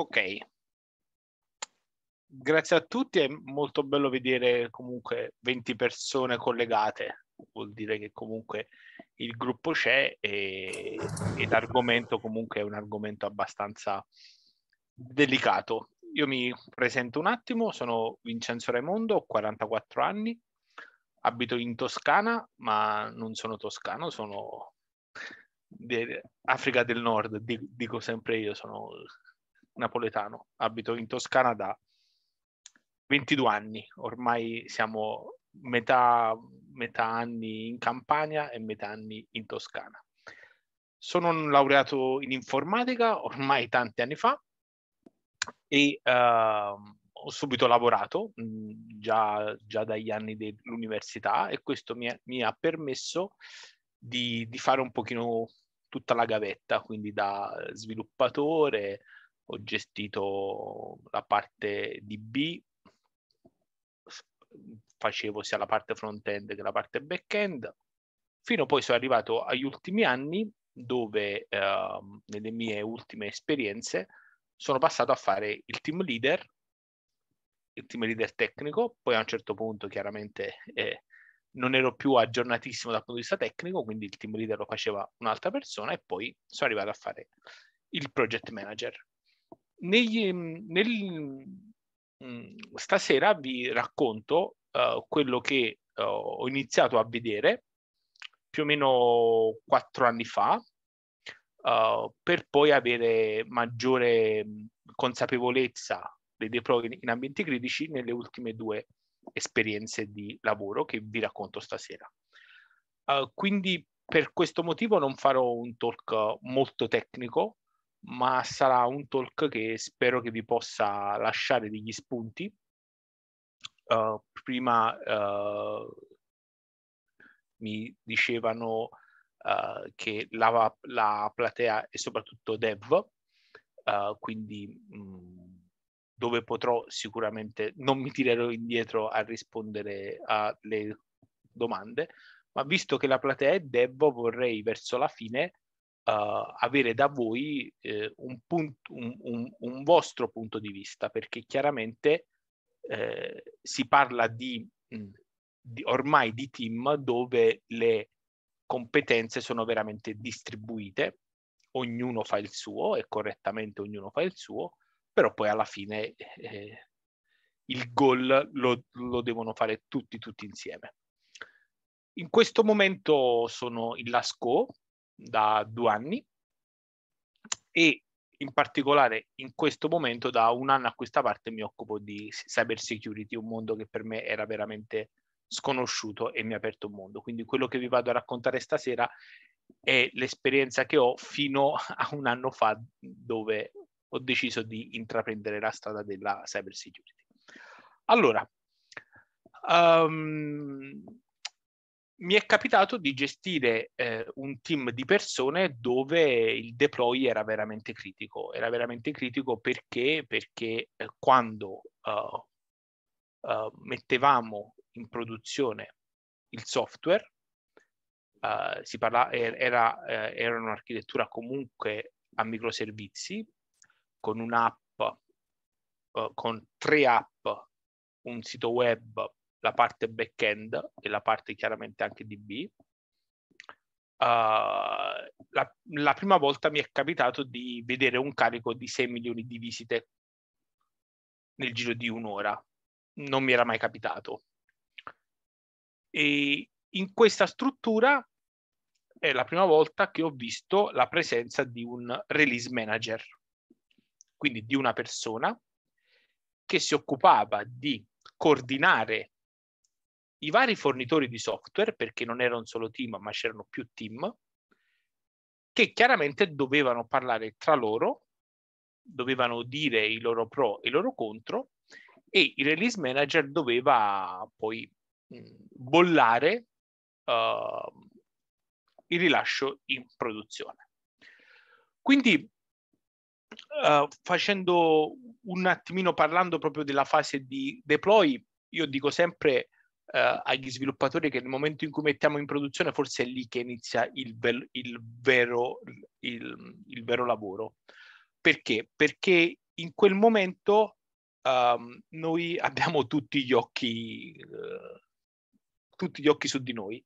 Ok, grazie a tutti, è molto bello vedere comunque 20 persone collegate, vuol dire che comunque il gruppo c'è e, e l'argomento comunque è un argomento abbastanza delicato. Io mi presento un attimo, sono Vincenzo Raimondo, ho 44 anni, abito in Toscana, ma non sono toscano, sono dell'Africa del Nord, dico sempre io, sono napoletano, abito in Toscana da 22 anni, ormai siamo metà, metà anni in Campania e metà anni in Toscana. Sono un laureato in informatica ormai tanti anni fa e uh, ho subito lavorato mh, già, già, dagli anni dell'università e questo mi, è, mi ha permesso di, di, fare un pochino tutta la gavetta, quindi da sviluppatore ho gestito la parte di B, facevo sia la parte front-end che la parte back-end, fino poi sono arrivato agli ultimi anni dove eh, nelle mie ultime esperienze sono passato a fare il team leader, il team leader tecnico, poi a un certo punto chiaramente eh, non ero più aggiornatissimo dal punto di vista tecnico, quindi il team leader lo faceva un'altra persona e poi sono arrivato a fare il project manager. Negli, mm, nel, mm, stasera vi racconto uh, quello che uh, ho iniziato a vedere più o meno quattro anni fa, uh, per poi avere maggiore mm, consapevolezza dei deploi in ambienti critici nelle ultime due esperienze di lavoro che vi racconto stasera. quindi per questo motivo non farò un talk molto tecnico, ma sarà un talk che spero che vi possa lasciare degli spunti. Uh, prima uh, mi dicevano uh, che la, la, platea è soprattutto dev, quindi mh, mm, dove potrò sicuramente non mi tirerò indietro a rispondere alle domande, ma visto che la platea è dev vorrei verso la fine uh, avere da voi eh, un, punto, un, un, un, vostro punto di vista, perché chiaramente eh, si parla di, di, ormai di team dove le competenze sono veramente distribuite, ognuno fa il suo e correttamente ognuno fa il suo, però poi alla fine eh, il goal lo, lo devono fare tutti, tutti insieme. In questo momento sono in Lascaux, da due anni e in particolare in questo momento da un anno a questa parte mi occupo di cyber security, un mondo che per me era veramente sconosciuto e mi ha aperto un mondo. Quindi quello che vi vado a raccontare stasera è l'esperienza che ho fino a un anno fa dove ho deciso di intraprendere la strada della cyber security. Allora, um, mi è capitato di gestire eh, un team di persone dove il deploy era veramente critico. Era veramente critico perché, perché eh, quando uh, uh, mettevamo in produzione il software, uh, si parla, er-, era, era un'architettura comunque a microservizi, con un'app, con tre app, un sito web la parte back-end e la parte chiaramente anche DB. Uh, la, la prima volta mi è capitato di vedere un carico di 6 milioni di visite nel giro di un'ora. Non mi era mai capitato. E in questa struttura è la prima volta che ho visto la presenza di un release manager, quindi di una persona che si occupava di coordinare i vari fornitori di software, perché non era un solo team, ma c'erano più team, che chiaramente dovevano parlare tra loro, dovevano dire i loro pro e i loro contro, e il release manager doveva poi bollare uh, il rilascio in produzione. Quindi uh, facendo un attimino parlando proprio della fase di deploy, io dico sempre eh, agli sviluppatori che nel momento in cui mettiamo in produzione forse è lì che inizia il, ve- il, vero, il, il vero, lavoro. Perché? Perché in quel momento um, noi abbiamo tutti gli occhi, eh, tutti gli occhi su di noi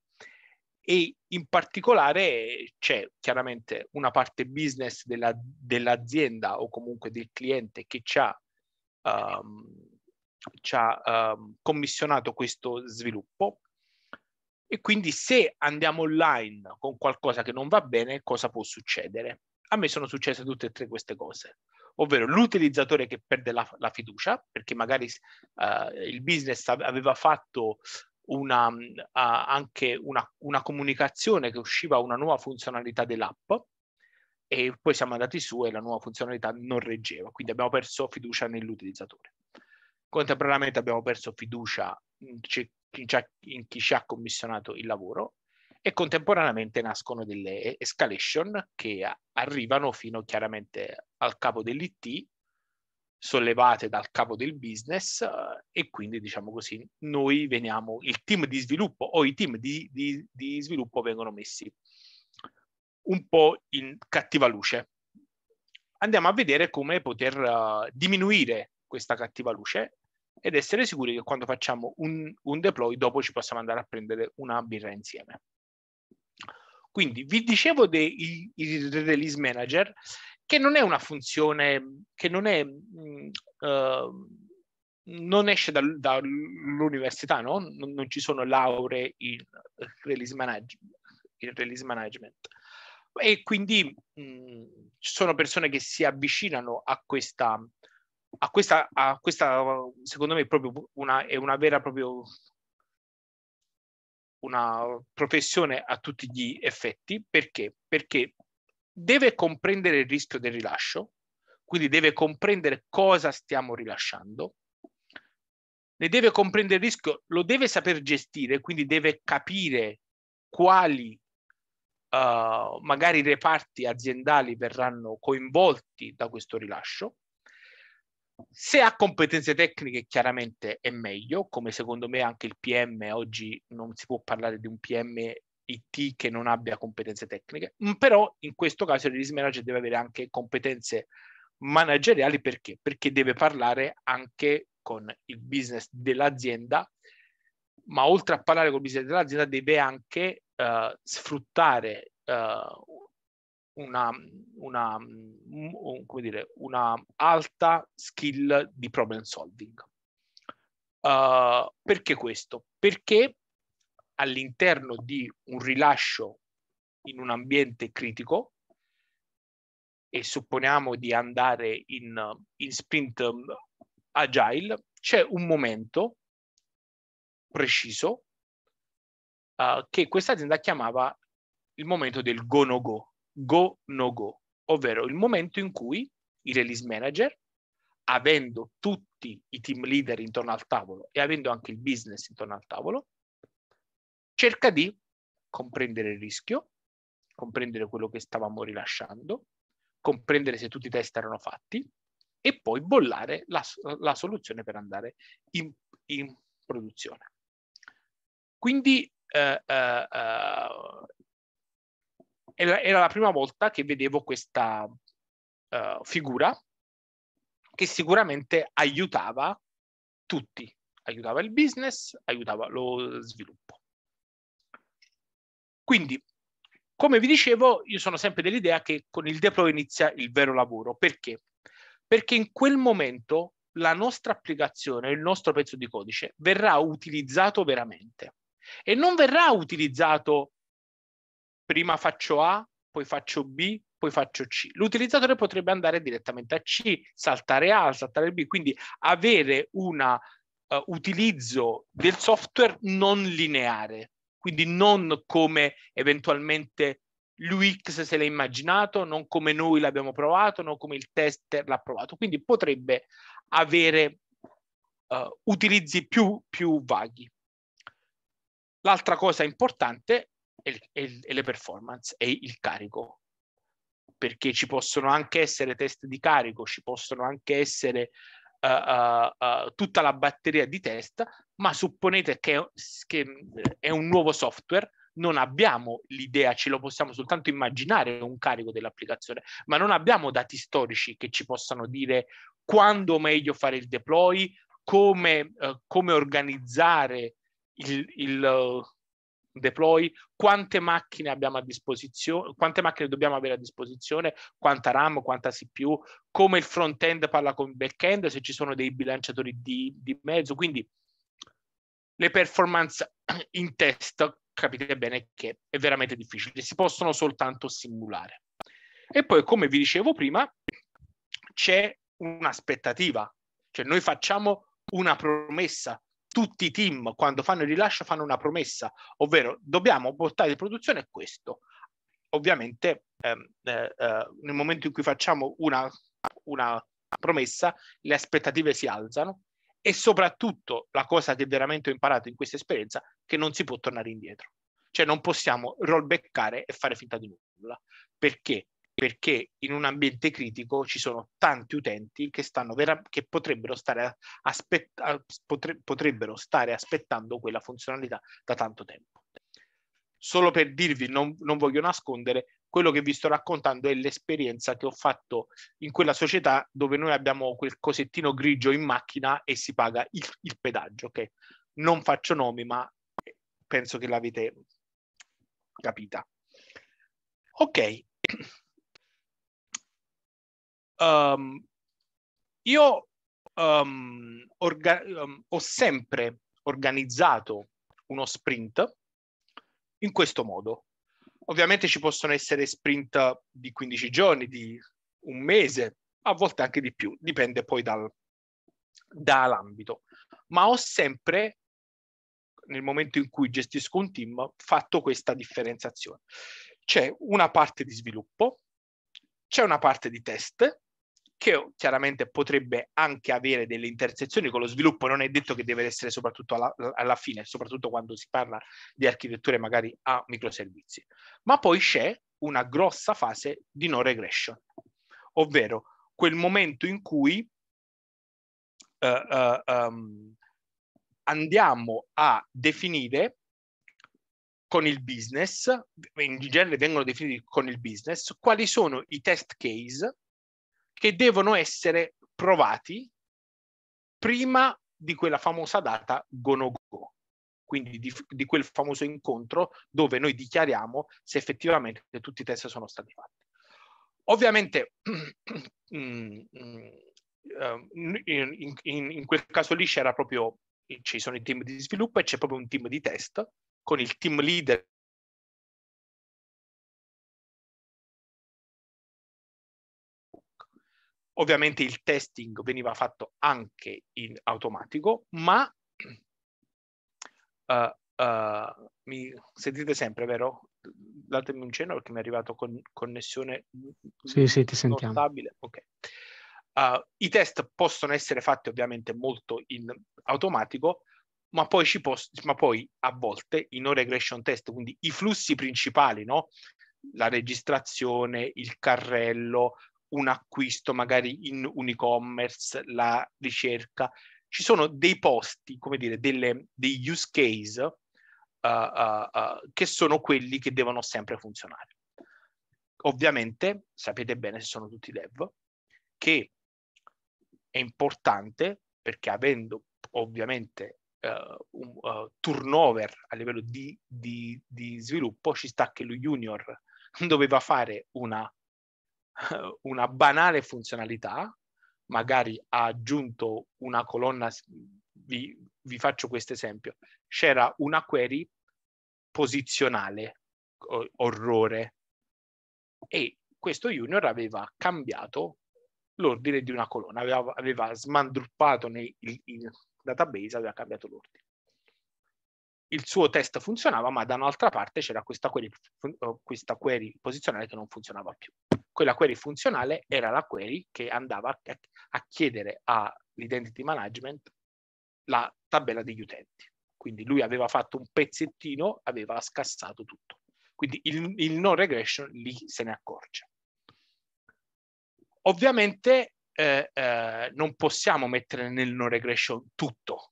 e in particolare c'è chiaramente una parte business della, dell'azienda o comunque del cliente che ci ha um, ehm, ci ha eh, commissionato questo sviluppo e quindi se andiamo online con qualcosa che non va bene, cosa può succedere? A me sono successe tutte e tre queste cose, ovvero l'utilizzatore che perde la, la fiducia, perché magari eh, il business aveva fatto una, uh, anche una, una, comunicazione che usciva una nuova funzionalità dell'app e poi siamo andati su e la nuova funzionalità non reggeva, quindi abbiamo perso fiducia nell'utilizzatore. Contemporaneamente abbiamo perso fiducia in, in chi ci ha commissionato il lavoro e contemporaneamente nascono delle escalation che arrivano fino chiaramente al capo dell'IT, sollevate dal capo del business eh, e quindi diciamo così noi veniamo, il team di sviluppo o i team di, di, di sviluppo vengono messi un po' in cattiva luce. Andiamo a vedere come poter uh, diminuire questa cattiva luce ed essere sicuri che quando facciamo un, un deploy dopo ci possiamo andare a prendere una birra insieme. Quindi vi dicevo del release manager che non è una funzione che non è uh, non esce dal, dall'università, no? Non, non, ci sono lauree in release, manage, in release management. E quindi mh, mm, ci sono persone che si avvicinano a questa, a questa, a questa secondo me, è proprio una, è una vera e propria una professione a tutti gli effetti. Perché? Perché deve comprendere il rischio del rilascio, quindi deve comprendere cosa stiamo rilasciando, ne deve comprendere il rischio, lo deve saper gestire, quindi deve capire quali uh, magari reparti aziendali verranno coinvolti da questo rilascio, se ha competenze tecniche chiaramente è meglio, come secondo me anche il PM oggi non si può parlare di un PM IT che non abbia competenze tecniche, mm, però in questo caso il release manager deve avere anche competenze manageriali perché? Perché deve parlare anche con il business dell'azienda, ma oltre a parlare con il business dell'azienda deve anche uh, sfruttare uh, una, una, dire, una alta skill di problem solving. Uh, perché questo? Perché all'interno di un rilascio in un ambiente critico e supponiamo di andare in, in sprint um, agile, c'è un momento preciso uh, che questa azienda chiamava il momento del go no go, go no go, ovvero il momento in cui il release manager, avendo tutti i team leader intorno al tavolo e avendo anche il business intorno al tavolo, cerca di comprendere il rischio, comprendere quello che stavamo rilasciando, comprendere se tutti i test erano fatti e poi bollare la, la soluzione per andare in, in produzione. Quindi eh, eh, eh era la prima volta che vedevo questa uh, figura che sicuramente aiutava tutti, aiutava il business, aiutava lo sviluppo. Quindi, come vi dicevo, io sono sempre dell'idea che con il deploy inizia il vero lavoro. Perché? Perché in quel momento la nostra applicazione, il nostro pezzo di codice verrà utilizzato veramente e non verrà utilizzato prima faccio A, poi faccio B, poi faccio C. L'utilizzatore potrebbe andare direttamente a C, saltare A, saltare B, quindi avere un uh, eh, utilizzo del software non lineare, quindi non come eventualmente l'UX se l'è immaginato, non come noi l'abbiamo provato, non come il tester l'ha provato, quindi potrebbe avere uh, utilizzi più, più vaghi. L'altra cosa importante e, e, le performance e il carico perché ci possono anche essere test di carico, ci possono anche essere uh, uh, uh, tutta la batteria di test, ma supponete che, che, è un nuovo software, non abbiamo l'idea, ce lo possiamo soltanto immaginare un carico dell'applicazione, ma non abbiamo dati storici che ci possano dire quando meglio fare il deploy, come, come organizzare il, il deploy, quante macchine abbiamo a disposizione, quante macchine dobbiamo avere a disposizione, quanta RAM, quanta CPU, come il front-end parla con il back-end, se ci sono dei bilanciatori di, di mezzo. Quindi le performance in test capite bene che è veramente difficile, si possono soltanto simulare. E poi, come vi dicevo prima, c'è un'aspettativa, cioè noi facciamo una promessa tutti i team quando fanno il rilascio fanno una promessa, ovvero dobbiamo portare in produzione questo. Ovviamente ehm, eh, eh, nel momento in cui facciamo una, una promessa le aspettative si alzano e soprattutto la cosa che veramente ho imparato in questa esperienza è che non si può tornare indietro. Cioè non possiamo rollbackare e fare finta di nulla, perché perché in un ambiente critico ci sono tanti utenti che, vera- che potrebbero, stare aspetta- potre- potrebbero, stare aspettando quella funzionalità da tanto tempo. Solo per dirvi, non, non voglio nascondere, quello che vi sto raccontando è l'esperienza che ho fatto in quella società dove noi abbiamo quel cosettino grigio in macchina e si paga il, il pedaggio. Okay? Non faccio nomi, ma eh, penso che l'avete capita. Ok, um, io um, orga- um, ho sempre organizzato uno sprint in questo modo. Ovviamente ci possono essere sprint di 15 giorni, di un mese, a volte anche di più, dipende poi dal, dall'ambito. Ma ho sempre, nel momento in cui gestisco un team, fatto questa differenziazione. C'è una parte di sviluppo, c'è una parte di test che chiaramente potrebbe anche avere delle intersezioni con lo sviluppo, non è detto che deve essere soprattutto alla, alla fine, soprattutto quando si parla di architetture magari a microservizi. Ma poi c'è una grossa fase di no regression, ovvero quel momento in cui uh, uh, um, andiamo a definire con il business, in genere vengono definiti con il business, quali sono i test case che devono essere provati prima di quella famosa data Gonogo, quindi di, di, quel famoso incontro dove noi dichiariamo se effettivamente tutti i test sono stati fatti. Ovviamente mm, mm, ehm, in, in, in quel caso lì c'era proprio, ci sono i team di sviluppo e c'è proprio un team di test con il team leader Ovviamente il testing veniva fatto anche in automatico, ma uh, uh, mi sentite sempre, vero? Datemi un cenno perché mi è arrivato con connessione. Sì, sì, ti sentiamo. Stabile. Okay. Uh, I test possono essere fatti ovviamente molto in automatico, ma poi, ma poi a volte i no regression test, quindi i flussi principali, no? la registrazione, il carrello, un acquisto magari in un e-commerce, la ricerca. Ci sono dei posti, come dire, delle, dei use case uh, uh, uh, che sono quelli che devono sempre funzionare. Ovviamente sapete bene se sono tutti dev, che è importante perché avendo ovviamente uh, un uh, turnover a livello di, di, di sviluppo, ci sta che lo junior doveva fare una una banale funzionalità, magari ha aggiunto una colonna, vi, vi faccio questo esempio, c'era una query posizionale, orrore, e questo junior aveva cambiato l'ordine di una colonna, aveva, aveva smandruppato nel database, aveva cambiato l'ordine. Il suo test funzionava, ma da un'altra parte c'era questa questa query posizionale che non funzionava più quella query funzionale era la query che andava a, a chiedere all'identity management la tabella degli utenti. Quindi lui aveva fatto un pezzettino, aveva scassato tutto. Quindi il, il non regression lì se ne accorge. Ovviamente eh, eh, non possiamo mettere nel non regression tutto,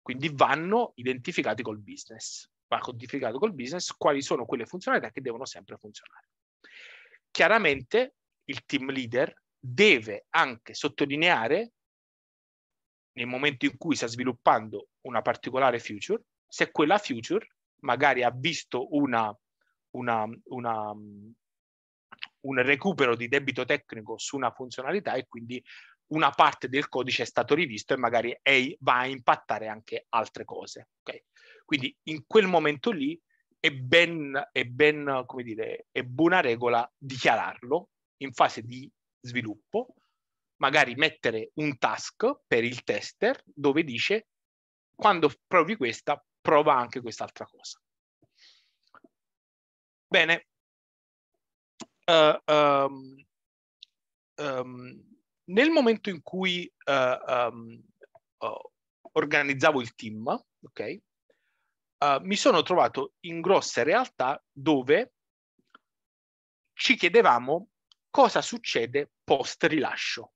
quindi vanno identificati col business, va codificato col business quali sono quelle funzionalità che devono sempre funzionare chiaramente il team leader deve anche sottolineare nel momento in cui sta sviluppando una particolare future, se quella future magari ha visto una, una, una, un recupero di debito tecnico su una funzionalità e quindi una parte del codice è stato rivisto e magari è, va a impattare anche altre cose. Okay? Quindi in quel momento lì è ben, è ben, come dire, è buona regola dichiararlo in fase di sviluppo, magari mettere un task per il tester dove dice quando provi questa, prova anche quest'altra cosa. Bene. Uh, um, um, nel momento in cui uh, um, uh, organizzavo il team, ok, eh, mi sono trovato in grosse realtà dove ci chiedevamo cosa succede post rilascio.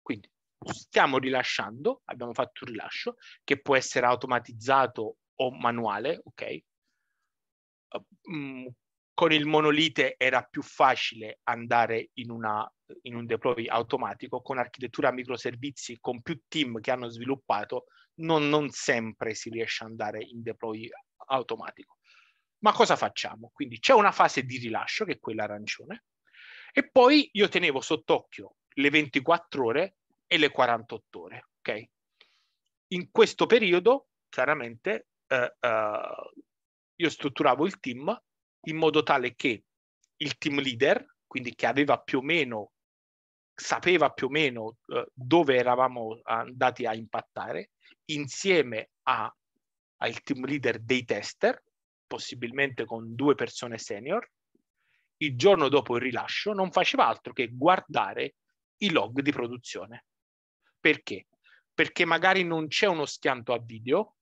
Quindi stiamo rilasciando, abbiamo fatto un rilascio che può essere automatizzato o manuale, ok? Uh, eh, mh, mm, con il monolite era più facile andare in una in un deploy automatico con architettura microservizi, con più team che hanno sviluppato, non, non sempre si riesce ad andare in deploy automatico. Ma cosa facciamo? Quindi c'è una fase di rilascio, che è quella arancione, e poi io tenevo sott'occhio le 24 ore e le 48 ore. Okay? In questo periodo, chiaramente, eh, eh, io strutturavo il team in modo tale che il team leader, quindi che aveva più o meno sapeva più o meno eh, dove eravamo andati a impattare, insieme a, al team leader dei tester, possibilmente con due persone senior, il giorno dopo il rilascio non faceva altro che guardare i log di produzione. Perché? Perché magari non c'è uno schianto a video,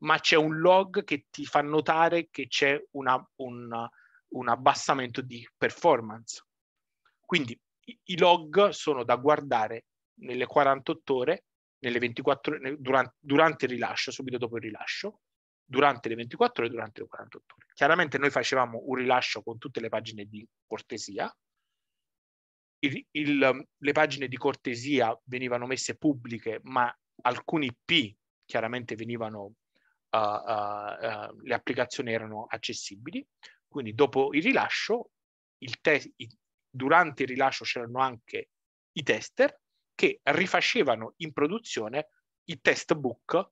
ma c'è un log che ti fa notare che c'è una, un, un abbassamento di performance. Quindi i log sono da guardare nelle 48 ore, nelle 24, durante, durante il rilascio, subito dopo il rilascio, durante le 24 ore e durante le 48 ore. Chiaramente noi facevamo un rilascio con tutte le pagine di cortesia, il, il, um, le pagine di cortesia venivano messe pubbliche, ma alcuni P chiaramente venivano, uh, uh, uh, le applicazioni erano accessibili, quindi dopo il rilascio il te- i, durante il rilascio c'erano anche i tester che rifacevano in produzione i test book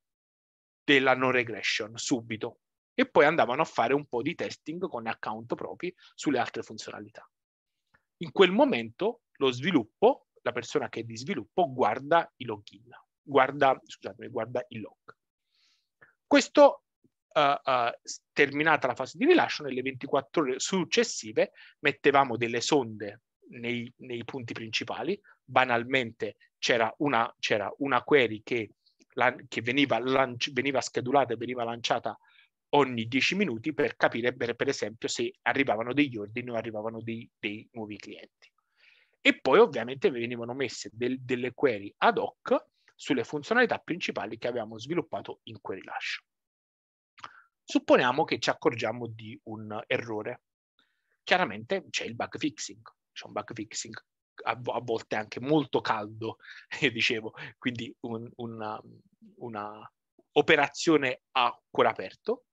della no regression subito e poi andavano a fare un po' di testing con account propri sulle altre funzionalità. In quel momento lo sviluppo, la persona che è di sviluppo, guarda i login, guarda, scusatemi, guarda il log. Questo eh, eh, terminata la fase di rilascio, nelle 24 ore successive mettevamo delle sonde nei, nei punti principali. Banalmente c'era una, c'era una query che, la, che veniva, lanci, veniva schedulata e veniva lanciata ogni 10 minuti per capire per, per, esempio se arrivavano degli ordini o arrivavano dei, dei nuovi clienti. E poi ovviamente venivano messe del, delle query ad hoc sulle funzionalità principali che avevamo sviluppato in quel rilascio. Supponiamo che ci accorgiamo di un errore. Chiaramente c'è il bug fixing, c'è un bug fixing a, volte anche molto caldo, eh, dicevo, quindi un, una, una operazione a cuore aperto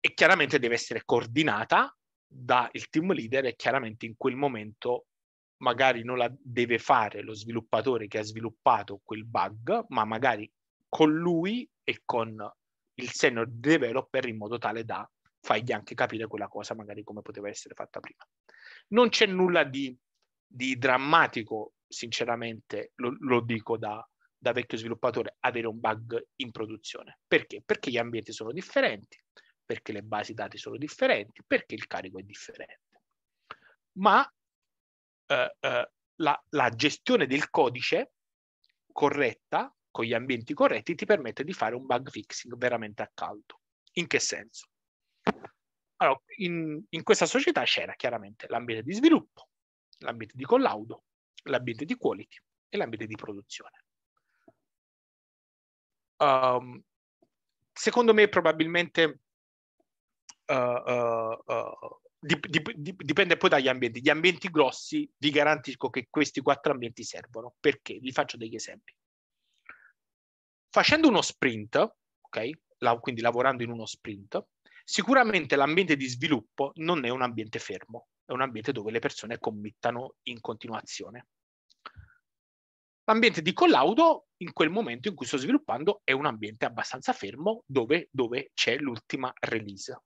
e chiaramente deve essere coordinata dal team leader e chiaramente in quel momento magari non la deve fare lo sviluppatore che ha sviluppato quel bug, ma magari con lui e con il senior developer in modo tale da fargli anche capire quella cosa magari come poteva essere fatta prima. Non c'è nulla di, di drammatico, sinceramente, lo, lo dico da, da vecchio sviluppatore, avere un bug in produzione. Perché? Perché gli ambienti sono differenti, perché le basi dati sono differenti, perché il carico è differente. Ma eh, eh, la, la gestione del codice corretta con gli ambienti corretti ti permette di fare un bug fixing veramente a caldo. In che senso? Allora, in, in questa società c'era chiaramente l'ambiente di sviluppo, l'ambiente di collaudo, l'ambiente di quality e l'ambiente di produzione. Um, secondo me probabilmente uh, uh, uh, dip, dip, dip, dipende poi dagli ambienti. Gli ambienti grossi vi garantisco che questi quattro ambienti servono. Perché? Vi faccio degli esempi. Facendo uno sprint, okay, la, quindi lavorando in uno sprint, sicuramente l'ambiente di sviluppo non è un ambiente fermo, è un ambiente dove le persone committano in continuazione. L'ambiente di collaudo, in quel momento in cui sto sviluppando, è un ambiente abbastanza fermo dove, dove c'è l'ultima release.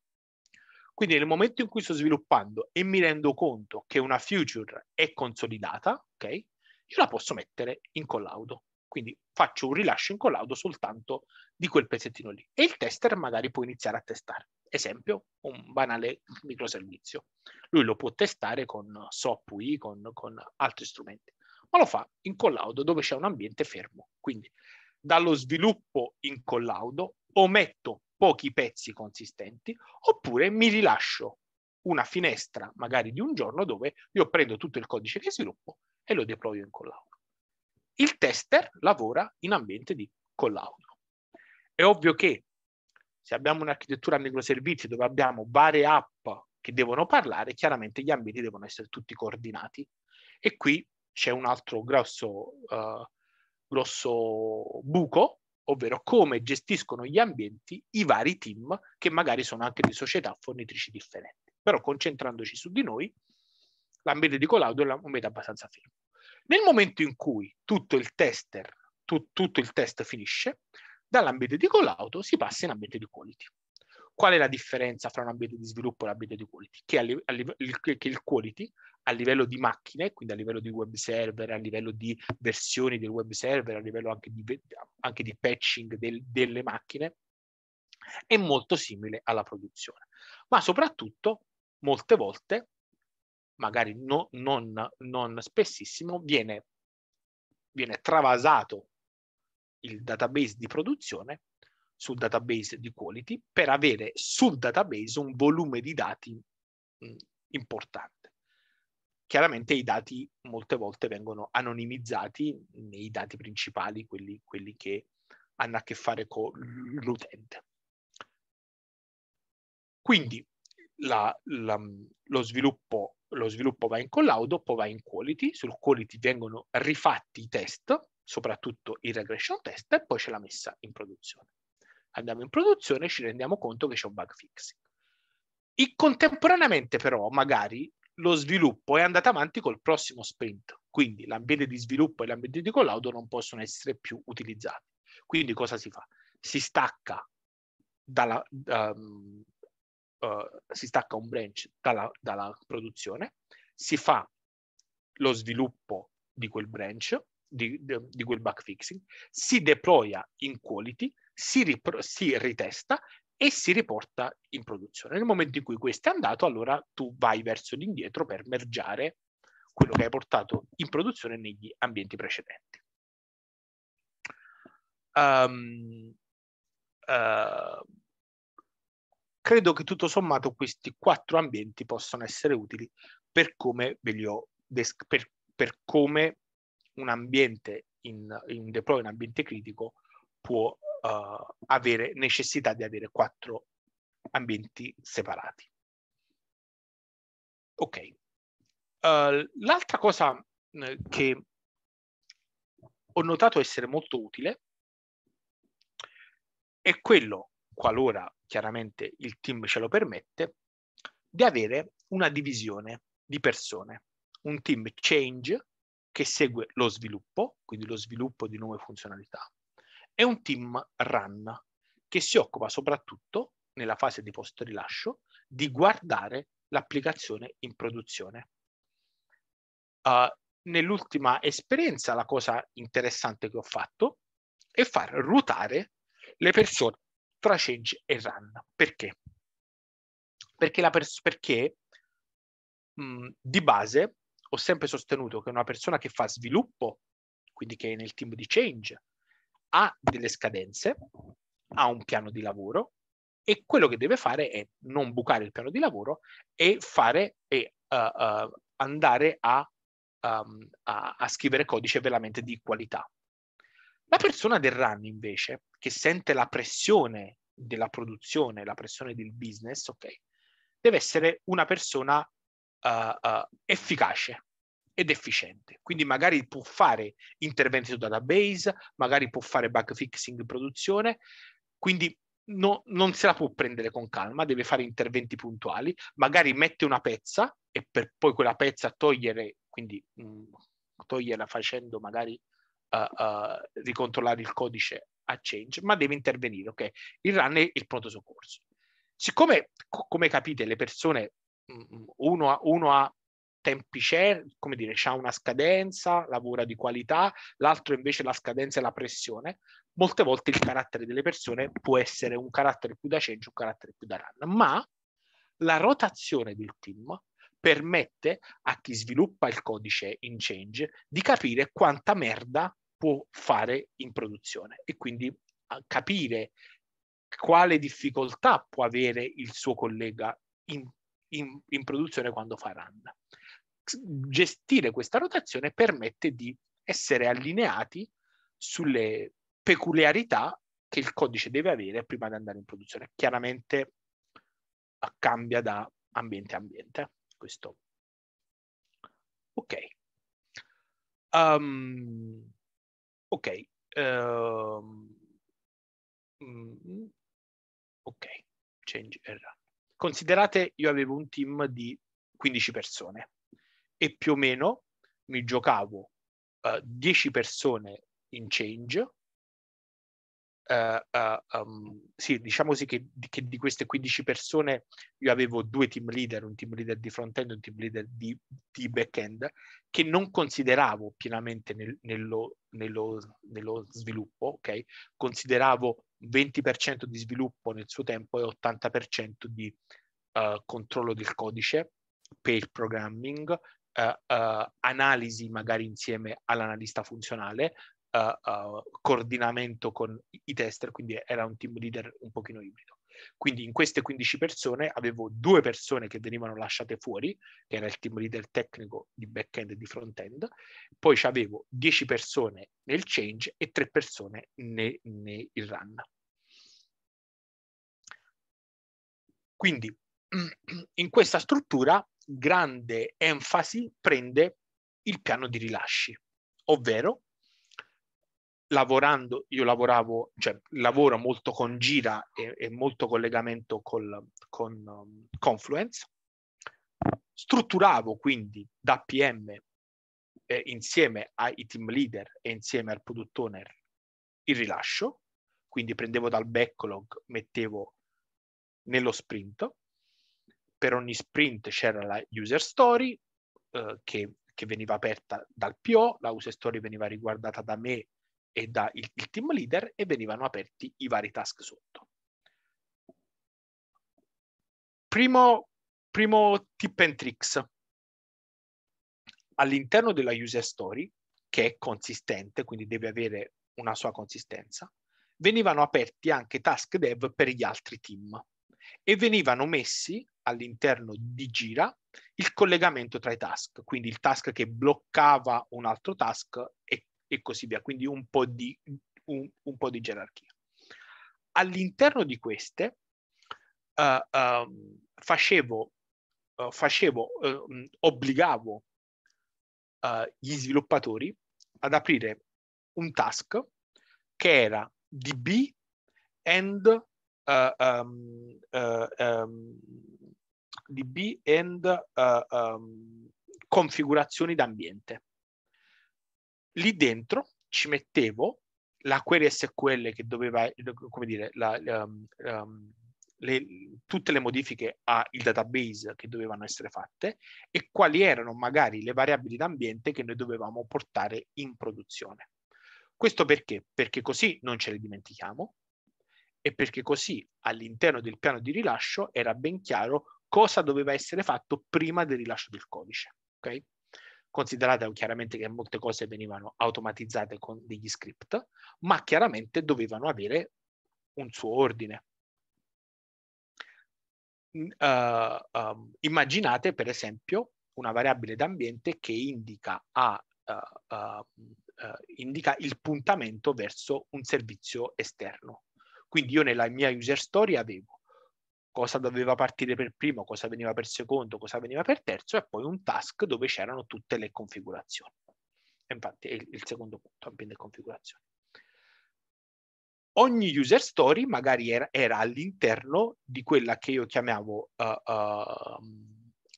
Quindi nel momento in cui sto sviluppando e mi rendo conto che una future è consolidata, okay, io la posso mettere in collaudo. Quindi faccio un rilascio in collaudo soltanto di quel pezzettino lì. E il tester magari può iniziare a testare. Esempio, un banale microservizio. Lui lo può testare con SOP UI, con, con altri strumenti. Ma lo fa in collaudo dove c'è un ambiente fermo. Quindi dallo sviluppo in collaudo ometto pochi pezzi consistenti oppure mi rilascio una finestra magari di un giorno dove io prendo tutto il codice che sviluppo e lo deployo in collaudo. Il tester lavora in ambiente di collaudo. È ovvio che se abbiamo un'architettura a microservizi dove abbiamo varie app che devono parlare, chiaramente gli ambiti devono essere tutti coordinati. E qui c'è un altro grosso, uh, grosso buco, ovvero come gestiscono gli ambienti i vari team che magari sono anche di società fornitrici differenti. Però concentrandoci su di noi, l'ambiente di collaudo è un ambiente abbastanza fermo. Nel momento in cui tutto il tester, tu, tutto il test finisce, dall'ambiente di collaudo si passa in ambiente di quality. Qual è la differenza tra un ambiente di sviluppo e un ambiente di quality? Che, a, a, il, che il quality a livello di macchine, quindi a livello di web server, a livello di versioni del web server, a livello anche di, anche di patching del, delle macchine, è molto simile alla produzione. Ma soprattutto, molte volte, magari no, non, non spessissimo, viene, viene travasato il database di produzione sul database di quality per avere sul database un volume di dati mh, mm, importante. Chiaramente i dati molte volte vengono anonimizzati nei dati principali, quelli, quelli che hanno a che fare con l'utente. Quindi la, la, lo sviluppo lo sviluppo va in collaudo, poi va in quality, sul quality vengono rifatti i test, soprattutto i regression test, e poi c'è la messa in produzione. Andiamo in produzione e ci rendiamo conto che c'è un bug fixing. E contemporaneamente però, magari, lo sviluppo è andato avanti col prossimo sprint, quindi l'ambiente di sviluppo e l'ambiente di collaudo non possono essere più utilizzati. Quindi cosa si fa? Si stacca dalla, um, uh, si stacca un branch dalla, dalla produzione, si fa lo sviluppo di quel branch, di, di, di quel bug fixing, si deploya in quality, si, ripro- si ritesta e si riporta in produzione. Nel momento in cui questo è andato, allora tu vai verso l'indietro per mergiare quello che hai portato in produzione negli ambienti precedenti. Um, uh, credo che tutto sommato questi quattro ambienti possano essere utili per come, per, per come un ambiente in, in, deploy, un ambiente critico, può uh, avere necessità di avere quattro ambienti separati. Ok. Uh, l'altra cosa eh, che ho notato essere molto utile è quello qualora chiaramente il team ce lo permette, di avere una divisione di persone, un team change che segue lo sviluppo, quindi lo sviluppo di nuove funzionalità, e un team run che si occupa soprattutto nella fase di post rilascio di guardare l'applicazione in produzione. Uh, nell'ultima esperienza la cosa interessante che ho fatto è far ruotare le persone tra change e run. Perché? Perché, pers- perché mh, mhmm, di base ho sempre sostenuto che una persona che fa sviluppo, quindi che è nel team di change, ha delle scadenze, ha un piano di lavoro e quello che deve fare è non bucare il piano di lavoro e fare e uh, uh, andare a, um, a, a scrivere codice veramente di qualità. La persona del run invece, che sente la pressione della produzione, la pressione del business, ok, deve essere una persona uh, uh, efficace ed efficiente. Quindi magari può fare interventi su database, magari può fare bug fixing in produzione, quindi no, non se la può prendere con calma, deve fare interventi puntuali, magari mette una pezza e per poi quella pezza togliere, quindi mh, mm, toglierla facendo magari uh, ricontrollare il codice a change, ma deve intervenire, ok? Il RAN e il pronto soccorso. Siccome, co- come capite, le persone, mh, mm, mm, uno, ha, uno ha tempi c'è, come dire, c'ha una scadenza, lavora di qualità, l'altro invece la scadenza e la pressione. Molte volte il carattere delle persone può essere un carattere più da change, un carattere più da run, ma la rotazione del team permette a chi sviluppa il codice in change di capire quanta merda può fare in produzione e quindi capire quale difficoltà può avere il suo collega in, in, in produzione quando fa run. Gestire questa rotazione permette di essere allineati sulle peculiarità che il codice deve avere prima di andare in produzione. Chiaramente cambia da ambiente a ambiente questo. Ok. Um, ok. Um, ok, change error. run. Considerate, io avevo un team di 15 persone e più o meno mi giocavo uh, eh, 10 persone in change uh, um, sì, diciamo sì che, che, di queste 15 persone io avevo due team leader, un team leader di front-end e un team leader di, di back-end, che non consideravo pienamente nel, nello, nello, nello, sviluppo, ok? Consideravo 20% di sviluppo nel suo tempo e 80% di uh, controllo del codice, per il programming, Uh, uh, analisi magari insieme all'analista funzionale, uh, coordinamento con i tester, quindi era un team leader un pochino ibrido. Quindi in queste 15 persone avevo due persone che venivano lasciate fuori, che era il team leader tecnico di back-end e di front-end, poi avevo 10 persone nel change e 3 persone nel, nel run. Quindi in questa struttura grande enfasi prende il piano di rilasci, ovvero lavorando, io lavoravo, cioè lavoro molto con Gira e, e molto collegamento col, con um, Confluence, strutturavo quindi da PM eh, insieme ai team leader e insieme al product owner il rilascio, quindi prendevo dal backlog, mettevo nello sprint, per ogni sprint c'era la user story eh, che, che veniva aperta dal PO, la user story veniva riguardata da me e dal team leader e venivano aperti i vari task sotto. Primo, primo tip and tricks. All'interno della user story, che è consistente, quindi deve avere una sua consistenza, venivano aperti anche task dev per gli altri team e venivano messi all'interno di Gira il collegamento tra i task, quindi il task che bloccava un altro task e e così via, quindi un po' di, un, un po di gerarchia. All'interno di queste uh, uh, facevo, uh, facevo eh, obbligavo gli sviluppatori ad aprire un task che era DB and um, um, DB and ehm, configurazioni d'ambiente lì dentro ci mettevo la query SQL che doveva, come dire, la, um, um, le, tutte le modifiche al database che dovevano essere fatte e quali erano magari le variabili d'ambiente che noi dovevamo portare in produzione. Questo perché? Perché così non ce le dimentichiamo e perché così all'interno del piano di rilascio era ben chiaro cosa doveva essere fatto prima del rilascio del codice. Okay? Considerate chiaramente che molte cose venivano automatizzate con degli script, ma chiaramente dovevano avere un suo ordine. Uh, um, immaginate per esempio una variabile d'ambiente che indica, a, uh, uh, indica il puntamento verso un servizio esterno. Quindi io nella mia user story avevo cosa doveva partire per primo, cosa veniva per secondo, cosa veniva per terzo e poi un task dove c'erano tutte le configurazioni. E infatti è il secondo punto, ambiente configurazioni. Ogni user story magari era, era all'interno di quella che io chiamavo uh, uh,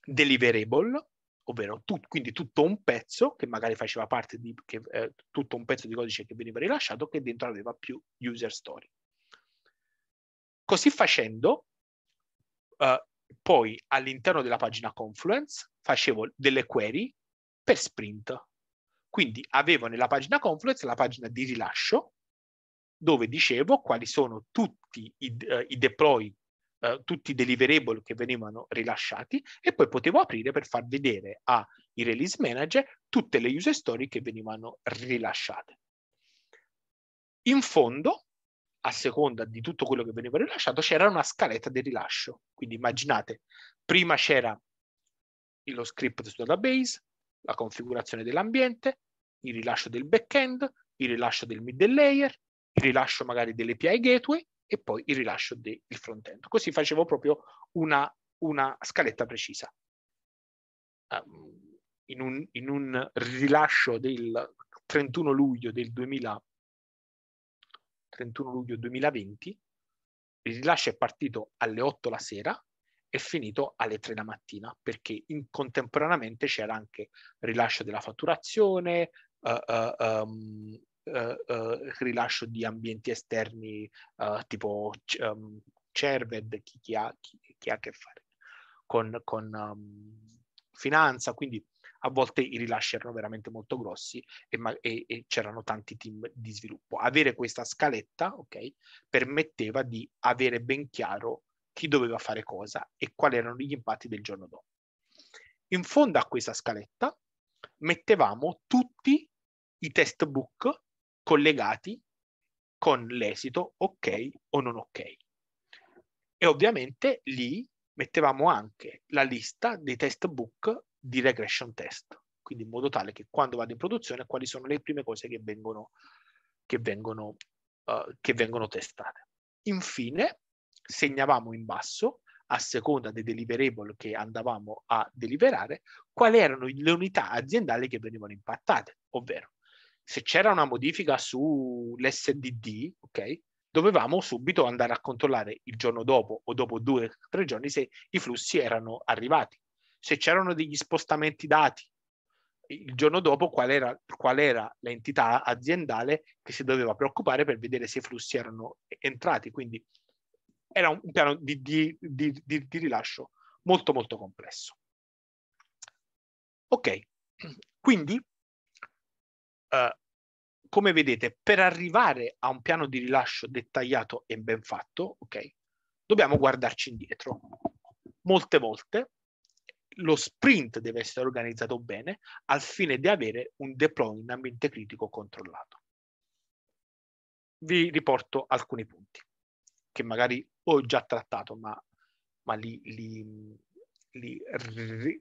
deliverable, ovvero tu, quindi tutto un pezzo che magari faceva parte di che, eh, tutto un pezzo di codice che veniva rilasciato che dentro aveva più user story. Così facendo, eh, poi all'interno della pagina Confluence facevo delle query per sprint. Quindi avevo nella pagina Confluence la pagina di rilascio dove dicevo quali sono tutti i, uh, i deploy, uh, tutti i deliverable che venivano rilasciati e poi potevo aprire per far vedere ai release manager tutte le user story che venivano rilasciate. In fondo a seconda di tutto quello che veniva rilasciato, c'era una scaletta di rilascio. Quindi immaginate, prima c'era lo script su database, la configurazione dell'ambiente, il rilascio del backend, il rilascio del middle layer, il rilascio magari delle dell'API gateway e poi il rilascio del frontend. Così facevo proprio una, una scaletta precisa. Um, in, un, in un rilascio del 31 luglio del 2000 31 luglio 2020, il rilascio è partito alle 8 la sera e finito alle 3 la mattina, perché in, contemporaneamente c'era anche rilascio della fatturazione, uh, uh, um, uh, rilascio di ambienti esterni eh, tipo um, Cerved, chi, chi, ha, chi, chi, ha a che fare con, con um, finanza, quindi a volte i rilasci erano veramente molto grossi e, ma- e-, e c'erano tanti team di sviluppo. Avere questa scaletta okay, permetteva di avere ben chiaro chi doveva fare cosa e quali erano gli impatti del giorno dopo. In fondo a questa scaletta mettevamo tutti i test book collegati con l'esito ok o non ok. E ovviamente lì mettevamo anche la lista dei test book di regression test, quindi in modo tale che quando vado in produzione quali sono le prime cose che vengono, che vengono, uh, che vengono testate. Infine segnavamo in basso, a seconda dei deliverable che andavamo a deliberare, quali erano le unità aziendali che venivano impattate, ovvero se c'era una modifica sull'SDD, ok? Dovevamo subito andare a controllare il giorno dopo o dopo due o tre giorni se i flussi erano arrivati se c'erano degli spostamenti dati il giorno dopo qual era, qual era, l'entità aziendale che si doveva preoccupare per vedere se i flussi erano entrati. Quindi era un piano di, di, di, di rilascio molto molto complesso. Ok, quindi eh, come vedete per arrivare a un piano di rilascio dettagliato e ben fatto, ok, dobbiamo guardarci indietro. Molte volte lo sprint deve essere organizzato bene al fine di avere un deploy in ambiente critico controllato. Vi riporto alcuni punti che magari ho già trattato, ma, ma li, li, li,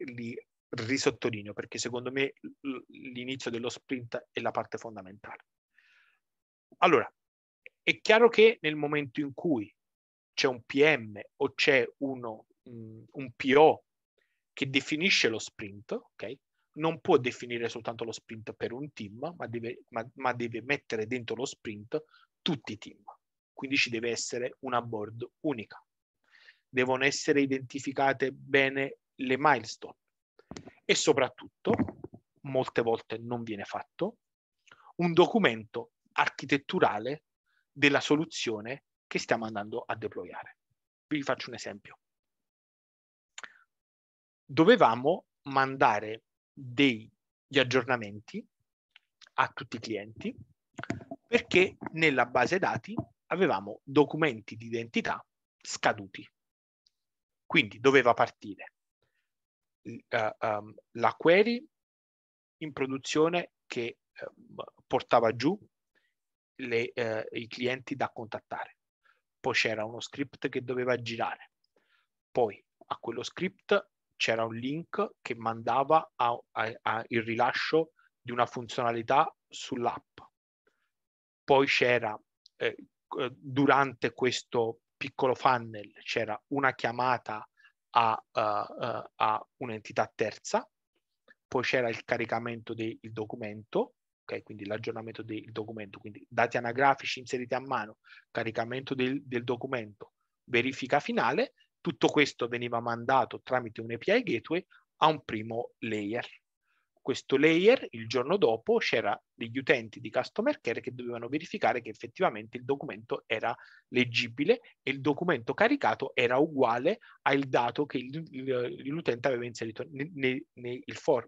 li risottolineo perché secondo me l'inizio dello sprint è la parte fondamentale. Allora, è chiaro che nel momento in cui c'è un PM o c'è uno, un PO che definisce lo sprint, ok? Non può definire soltanto lo sprint per un team, ma deve, ma, ma deve mettere dentro lo sprint tutti i team. Quindi ci deve essere una board unica. Devono essere identificate bene le milestone e soprattutto, molte volte non viene fatto, un documento architetturale della soluzione che stiamo andando a deployare. Vi faccio un esempio dovevamo mandare degli aggiornamenti a tutti i clienti perché nella base dati avevamo documenti di identità scaduti. Quindi doveva partire uh, um, la query in produzione che uh, portava giù le, uh, i clienti da contattare. Poi c'era uno script che doveva girare. Poi a quello script c'era un link che mandava il rilascio di una funzionalità sull'app. Poi c'era, eh, eh durante questo piccolo funnel, c'era una chiamata a, uh, uh, a un'entità terza, poi c'era il caricamento del documento, okay? quindi l'aggiornamento del documento, quindi dati anagrafici inseriti a mano, caricamento del, del documento, verifica finale tutto questo veniva mandato tramite un API gateway a un primo layer. Questo layer, il giorno dopo, c'era degli utenti di customer care che dovevano verificare che effettivamente il documento era leggibile e il documento caricato era uguale al dato che l'utente aveva inserito nel, nel form.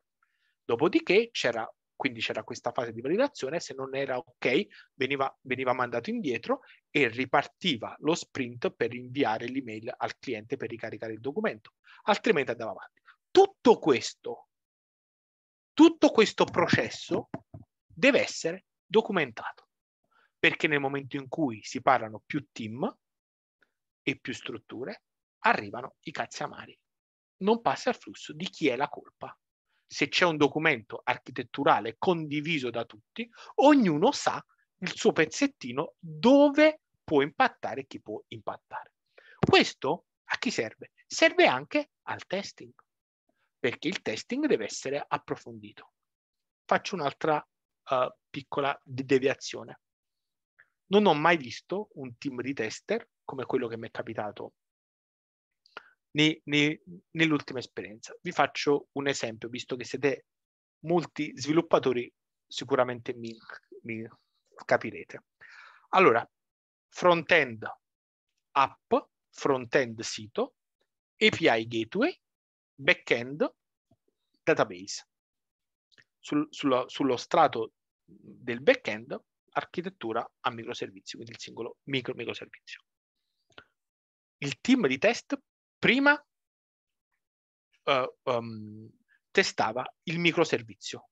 Dopodiché c'era quindi c'era questa fase di validazione, se non era ok veniva, veniva mandato indietro e ripartiva lo sprint per inviare l'email al cliente per ricaricare il documento, altrimenti andava avanti. Tutto questo, tutto questo processo deve essere documentato, perché nel momento in cui si parlano più team e più strutture, arrivano i cazzi cazzamari. Non passa il flusso di chi è la colpa se c'è un documento architetturale condiviso da tutti, ognuno sa il suo pezzettino dove può impattare e chi può impattare. Questo a chi serve? Serve anche al testing, perché il testing deve essere approfondito. Faccio un'altra uh, piccola deviazione. Non ho mai visto un team di tester come quello che mi è capitato ne, ne, nell'ultima esperienza. Vi faccio un esempio, visto che siete molti sviluppatori, sicuramente mi, mi capirete. Allora, front-end app, front-end sito, API gateway, back-end database. Sul, sullo, sullo strato del back-end architettura a microservizi, quindi il singolo micro microservizio. Il team di test prima eh, um, testava il microservizio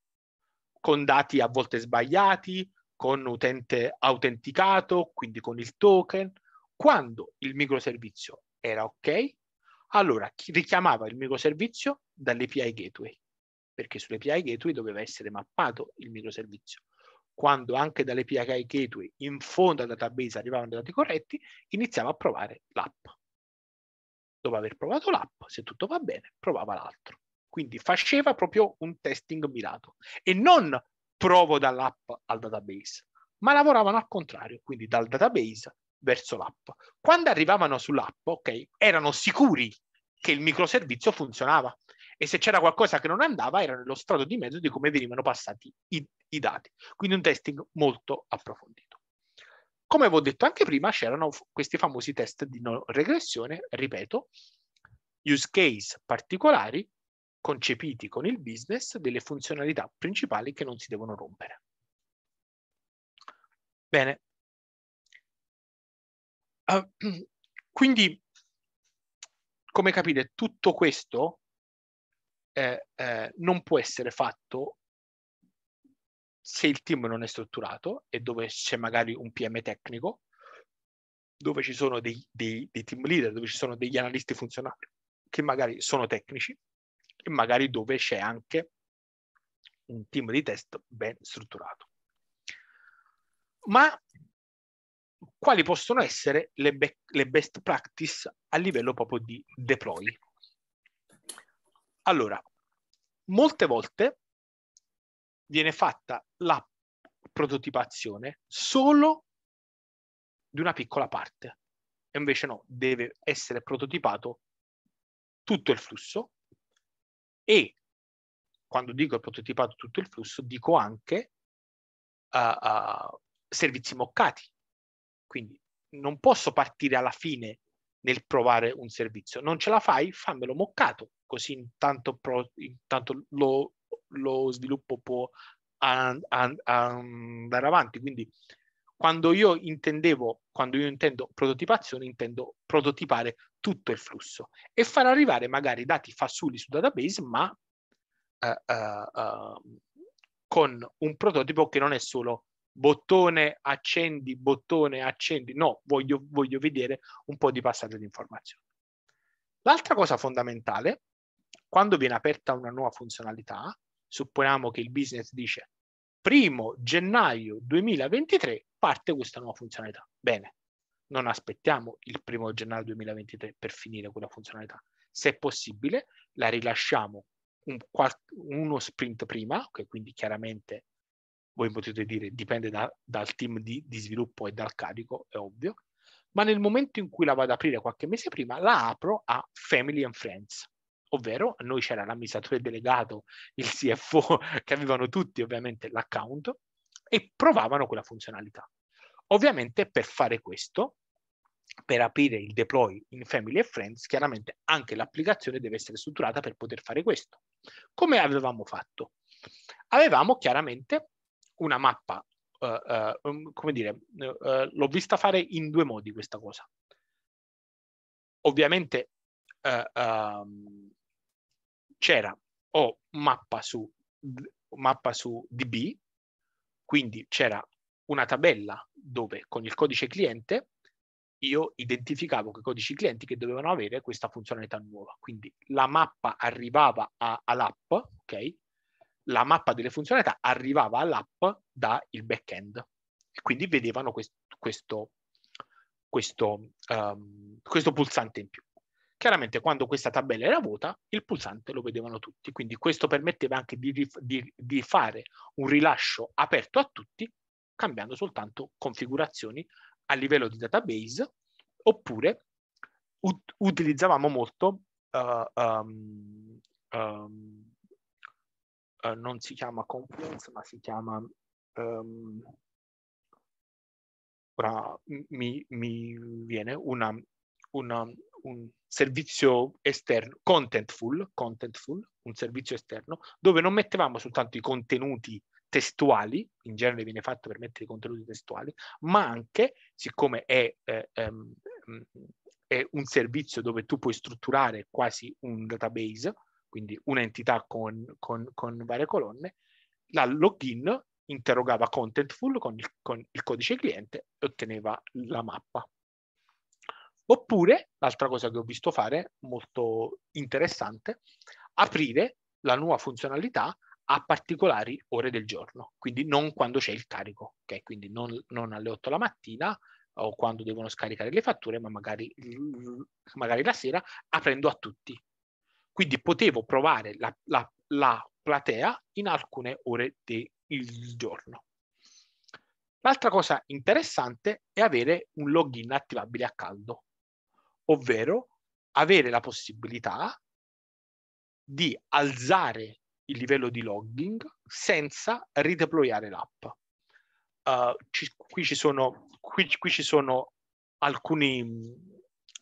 con dati a volte sbagliati, con utente autenticato, quindi con il token. Quando il microservizio era ok, allora richiamava il microservizio dall'API Gateway, perché sull'API Gateway doveva essere mappato il microservizio. Quando anche dall'API Gateway in fondo al database arrivavano i dati corretti, iniziava a provare l'app dopo aver provato l'app, se tutto va bene, provava l'altro. Quindi faceva proprio un testing mirato e non provo dall'app al database, ma lavoravano al contrario, quindi dal database verso l'app. Quando arrivavano sull'app, ok, erano sicuri che il microservizio funzionava e se c'era qualcosa che non andava era nello strato di mezzo di come venivano passati i, i dati. Quindi un testing molto approfondito. Come avevo detto anche prima, c'erano questi famosi test di no regressione, ripeto, use case particolari concepiti con il business delle funzionalità principali che non si devono rompere. Bene. Uh, quindi, come capite, tutto questo eh, eh, non può essere fatto se il team non è strutturato e dove c'è magari un PM tecnico, dove ci sono dei, dei, dei team leader, dove ci sono degli analisti funzionali che magari sono tecnici e magari dove c'è anche un team di test ben strutturato. Ma quali possono essere le, be- le, best practice a livello proprio di deploy. Allora, molte volte viene fatta la prototipazione solo di una piccola parte. E invece no, deve essere prototipato tutto il flusso e quando dico prototipato tutto il flusso dico anche uh, uh, servizi moccati. Quindi non posso partire alla fine nel provare un servizio. Non ce la fai? Fammelo moccato, così intanto, pro, intanto lo lo sviluppo può and, and, andare avanti. Quindi quando io intendevo, quando io intendo prototipazione, intendo prototipare tutto il flusso e far arrivare magari dati fasulli su database, ma uh, uh, uh, con un prototipo che non è solo bottone accendi, bottone accendi, no, voglio, voglio vedere un po' di passaggio di informazioni. L'altra cosa fondamentale, quando viene aperta una nuova funzionalità, supponiamo che il business dice primo gennaio 2023 parte questa nuova funzionalità. Bene, non aspettiamo il primo gennaio 2023 per finire quella funzionalità. Se è possibile, la rilasciamo un, uno sprint prima, okay, quindi chiaramente voi potete dire dipende da, dal team di, di sviluppo e dal carico, è ovvio, ma nel momento in cui la vado ad aprire qualche mese prima, la apro a Family and Friends ovvero a noi c'era l'amministratore delegato, il CFO, che avevano tutti ovviamente l'account e provavano quella funzionalità. Ovviamente per fare questo, per aprire il deploy in Family e Friends, chiaramente anche l'applicazione deve essere strutturata per poter fare questo. Come avevamo fatto? Avevamo chiaramente una mappa, uh, uh, come dire, uh, l'ho vista fare in due modi questa cosa. Ovviamente Uh, c'era o mappa su, mappa su DB, quindi c'era una tabella dove con il codice cliente io identificavo quei codici clienti che dovevano avere questa funzionalità nuova. Quindi la mappa arrivava a, all'app, ok? La mappa delle funzionalità arrivava all'app dal backend. E quindi vedevano quest, questo, questo, um, questo pulsante in più. Chiaramente quando questa tabella era vuota, il pulsante lo vedevano tutti, quindi questo permetteva anche di, di, di fare un rilascio aperto a tutti, cambiando soltanto configurazioni a livello di database, oppure ut utilizzavamo molto, uh, um, um, uh, non si chiama Confluence, ma si chiama... Um, ora mi, mi viene una, una un servizio esterno, contentful, contentful, un servizio esterno, dove non mettevamo soltanto i contenuti testuali, in genere viene fatto per mettere i contenuti testuali, ma anche, siccome è, eh, ehm, è un servizio dove tu puoi strutturare quasi un database, quindi un'entità con, con, con, varie colonne, la login interrogava contentful con il, con il codice cliente e otteneva la mappa. Oppure, l'altra cosa che ho visto fare, molto interessante, aprire la nuova funzionalità a particolari ore del giorno, quindi non quando c'è il carico, okay? quindi non, non, alle 8 la mattina o quando devono scaricare le fatture, ma magari, magari la sera, aprendo a tutti. Quindi potevo provare la, la, la platea in alcune ore del giorno. L'altra cosa interessante è avere un login attivabile a caldo, ovvero avere la possibilità di alzare il livello di logging senza rideployare l'app. Uh, ci, qui, ci sono, qui, qui ci sono alcuni,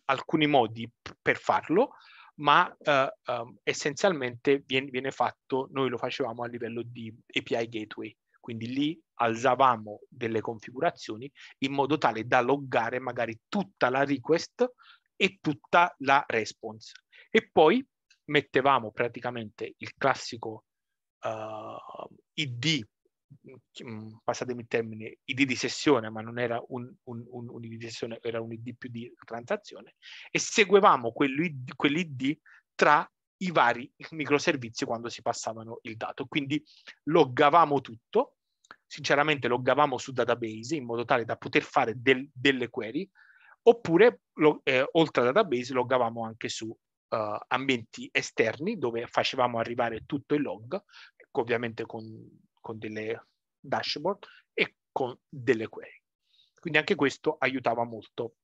alcuni modi p- per farlo, ma uh, um, essenzialmente viene, viene, fatto, noi lo facevamo a livello di API gateway, quindi lì alzavamo delle configurazioni in modo tale da loggare magari tutta la request e tutta la response. E poi mettevamo praticamente il classico uh, eh, ID, mm, passatemi il termine, ID di sessione, ma non era un, un, un, un, ID di sessione, era un ID più di transazione, e seguivamo quell'ID, quell'ID tra i vari microservizi quando si passavano il dato. Quindi loggavamo tutto, sinceramente loggavamo su database in modo tale da poter fare del, delle query, oppure lo, eh, oltre al database loggavamo anche su uh, ambienti esterni dove facevamo arrivare tutto il log, ecco, ovviamente con, con delle dashboard e con delle query. Quindi anche questo aiutava molto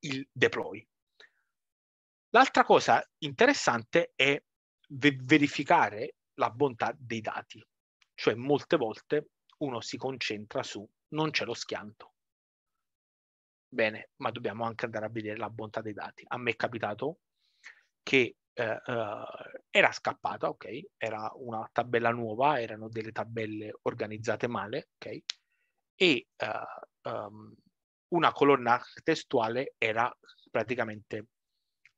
il deploy. L'altra cosa interessante è verificare la bontà dei dati, cioè molte volte uno si concentra su non c'è lo schianto, bene, ma dobbiamo anche andare a vedere la bontà dei dati. A me è capitato che eh, eh, era scappata, ok? Era una tabella nuova, erano delle tabelle organizzate male, ok? E eh, um, una colonna testuale era praticamente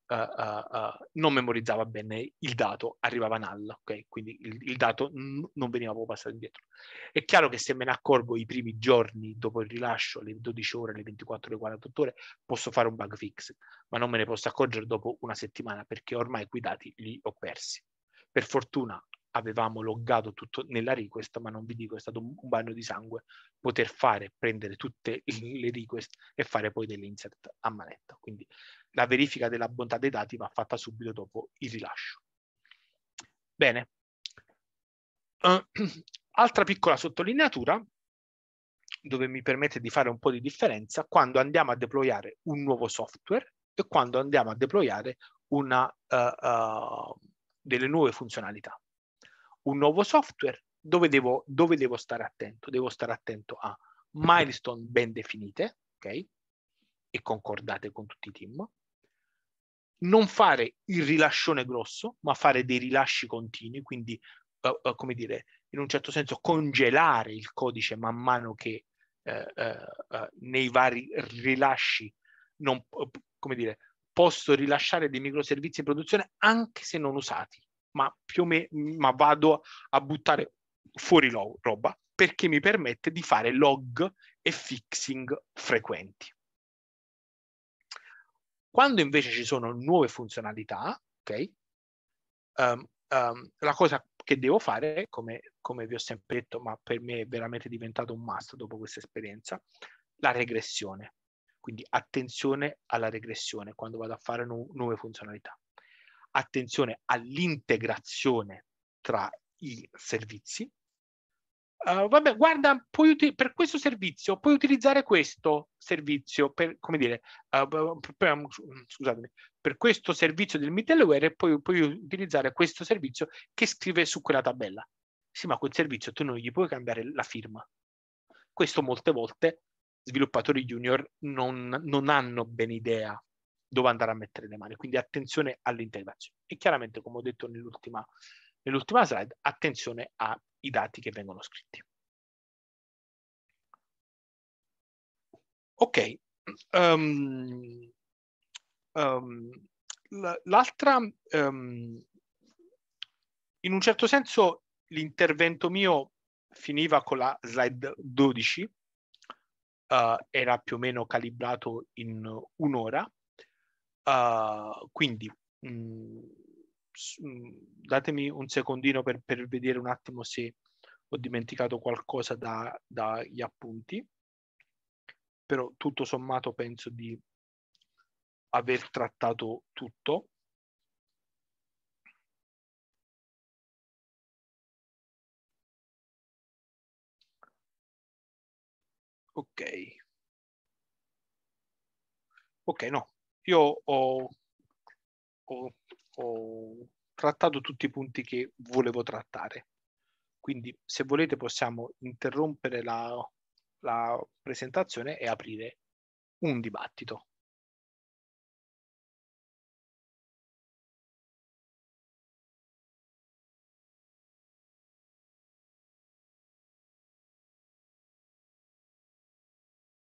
uh, uh, non memorizzava bene il dato, arrivava null, ok? Quindi il, il dato n- non veniva proprio passato indietro. È chiaro che se me ne accorgo i primi giorni dopo il rilascio, le 12 ore, le 24 ore, 48 ore, posso fare un bug fix, ma non me ne posso accorgere dopo una settimana perché ormai quei dati li ho persi. Per fortuna avevamo loggato tutto nella request, ma non vi dico, è stato un bagno di sangue poter fare, prendere tutte le request e fare poi delle insert a manetta. Quindi la verifica della bontà dei dati va fatta subito dopo il rilascio. Bene. Uh, altra piccola sottolineatura dove mi permette di fare un po' di differenza quando andiamo a deployare un nuovo software e quando andiamo a deployare una, uh, uh, delle nuove funzionalità un nuovo software, dove devo, dove devo stare attento? Devo stare attento a milestone ben definite, ok? E concordate con tutti i team. Non fare il rilascione grosso, ma fare dei rilasci continui, quindi, uh, uh, come dire, in un certo senso congelare il codice man mano che uh, nei vari rilasci non, come dire, posso rilasciare dei microservizi in produzione anche se non usati ma, più o me- ma vado a buttare fuori lo- roba perché mi permette di fare log e fixing frequenti. Quando invece ci sono nuove funzionalità, ok, um, um, la cosa che devo fare, come, come, vi ho sempre detto, ma per me è veramente diventato un must dopo questa esperienza, la regressione. Quindi attenzione alla regressione quando vado a fare nu- nuove funzionalità attenzione all'integrazione tra i servizi. Uh, vabbè, guarda, puoi per questo servizio puoi utilizzare questo servizio, per, come dire, uh, per, mm, scusatemi, per questo servizio del middleware puoi, puoi utilizzare questo servizio che scrive su quella tabella. Sì, ma quel servizio tu non gli puoi cambiare la firma. Questo molte volte sviluppatori junior non, non hanno ben idea dove andare a mettere le mani. Quindi attenzione all'integrazione. E chiaramente, come ho detto nell'ultima, nell'ultima slide, attenzione ai dati che vengono scritti. Ok, um, um, l'altra, um, in un certo senso, l'intervento mio finiva con la slide 12, uh, eh, era più o meno calibrato in un'ora, Uh, quindi mh, mm, mm, datemi un secondino per, per, vedere un attimo se ho dimenticato qualcosa dagli da appunti, però tutto sommato penso di aver trattato tutto. Ok. Ok, no, io ho, ho, ho trattato tutti i punti che volevo trattare. Quindi se volete possiamo interrompere la, la presentazione e aprire un dibattito.